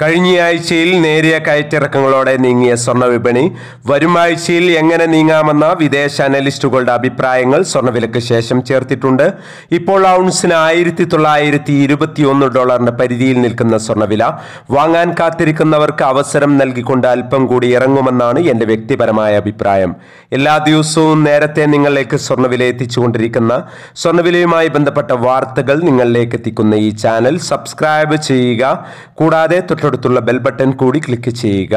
കഴിഞ്ഞയാഴ്ചയിൽ നേരിയ കയറ്റിറക്കങ്ങളോടെ നീങ്ങിയ സ്വർണ്ണ വിപണി വരും ആഴ്ചയിൽ എങ്ങനെ നീങ്ങാമെന്ന വിദേശ അനലിസ്റ്റുകളുടെ അഭിപ്രായങ്ങൾ സ്വർണ്ണവിലക്ക് ശേഷം ചേർത്തിട്ടുണ്ട് ഇപ്പോൾ ഔൺസിന് ആയിരത്തി തൊള്ളായിരത്തി ഇരുപത്തിയൊന്ന് ഡോളറിന്റെ പരിധിയിൽ നിൽക്കുന്ന സ്വർണ്ണവില വാങ്ങാൻ കാത്തിരിക്കുന്നവർക്ക് അവസരം നൽകിക്കൊണ്ട് അല്പം കൂടി ഇറങ്ങുമെന്നാണ് എൻ്റെ വ്യക്തിപരമായ അഭിപ്രായം എല്ലാ ദിവസവും നേരത്തെ നിങ്ങളിലേക്ക് സ്വർണ്ണവില എത്തിച്ചുകൊണ്ടിരിക്കുന്ന സ്വർണ്ണവിലയുമായി ബന്ധപ്പെട്ട വാർത്തകൾ നിങ്ങളിലേക്ക് എത്തിക്കുന്ന ഈ ചാനൽ സബ്സ്ക്രൈബ് ചെയ്യുക കൂടാതെ തൊട്ടടുത്തുള്ള ബെൽ ബട്ടൺ കൂടി ക്ലിക്ക് ചെയ്യുക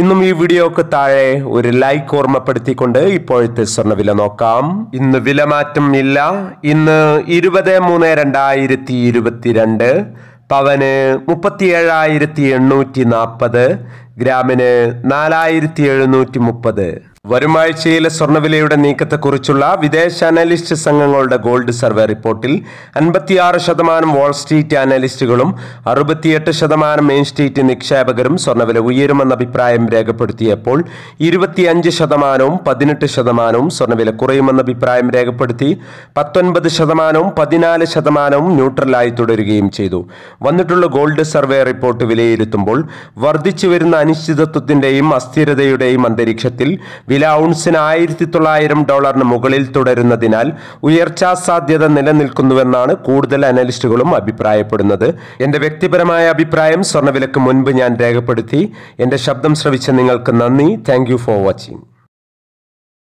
ഇന്നും ഈ വീഡിയോക്ക് താഴെ ഒരു ലൈക്ക് ഓർമ്മപ്പെടുത്തിക്കൊണ്ട് ഇപ്പോഴത്തെ സ്വർണ്ണ വില നോക്കാം ഇന്ന് വില മാറ്റം ഇല്ല ഇന്ന് ഇരുപത് മൂന്ന് രണ്ടായിരത്തി ഇരുപത്തിരണ്ട് പവന് മുപ്പത്തിയേഴായിരത്തി എണ്ണൂറ്റി നാൽപ്പത് ഗ്രാമിന് നാലായിരത്തി എഴുന്നൂറ്റി മുപ്പത് വരുമാഴ്ചയിലെ സ്വർണ്ണവിലയുടെ നീക്കത്തെക്കുറിച്ചുള്ള വിദേശ അനലിസ്റ്റ് സംഘങ്ങളുടെ ഗോൾഡ് സർവേ റിപ്പോർട്ടിൽ അൻപത്തിയാറ് ശതമാനം വാൾസ്ട്രീറ്റ് അനലിസ്റ്റുകളും അറുപത്തിയെട്ട് ശതമാനം മെയിൻ സ്ട്രീറ്റ് നിക്ഷേപകരും സ്വർണ്ണവില ഉയരുമെന്ന അഭിപ്രായം രേഖപ്പെടുത്തിയപ്പോൾ ഇരുപത്തിയഞ്ച് ശതമാനവും പതിനെട്ട് ശതമാനവും സ്വർണ്ണവില കുറയുമെന്ന അഭിപ്രായം രേഖപ്പെടുത്തി പത്തൊൻപത് ശതമാനവും പതിനാല് ശതമാനവും ന്യൂട്രലായി തുടരുകയും ചെയ്തു വന്നിട്ടുള്ള ഗോൾഡ് സർവേ റിപ്പോർട്ട് വിലയിരുത്തുമ്പോൾ വർദ്ധിച്ചു വരുന്ന അനിശ്ചിതത്വത്തിന്റെയും അസ്ഥിരതയുടെയും അന്തരീക്ഷത്തിൽ വില ഔൺസിന് ആയിരത്തി തൊള്ളായിരം ഡോളറിന് മുകളിൽ തുടരുന്നതിനാൽ ഉയർച്ചാ സാധ്യത നിലനിൽക്കുന്നുവെന്നാണ് കൂടുതൽ അനലിസ്റ്റുകളും അഭിപ്രായപ്പെടുന്നത് എൻ്റെ വ്യക്തിപരമായ അഭിപ്രായം സ്വർണ്ണവിലക്ക് മുൻപ് ഞാൻ രേഖപ്പെടുത്തി എൻ്റെ ശബ്ദം ശ്രവിച്ച നിങ്ങൾക്ക് നന്ദി താങ്ക് ഫോർ വാച്ചിങ്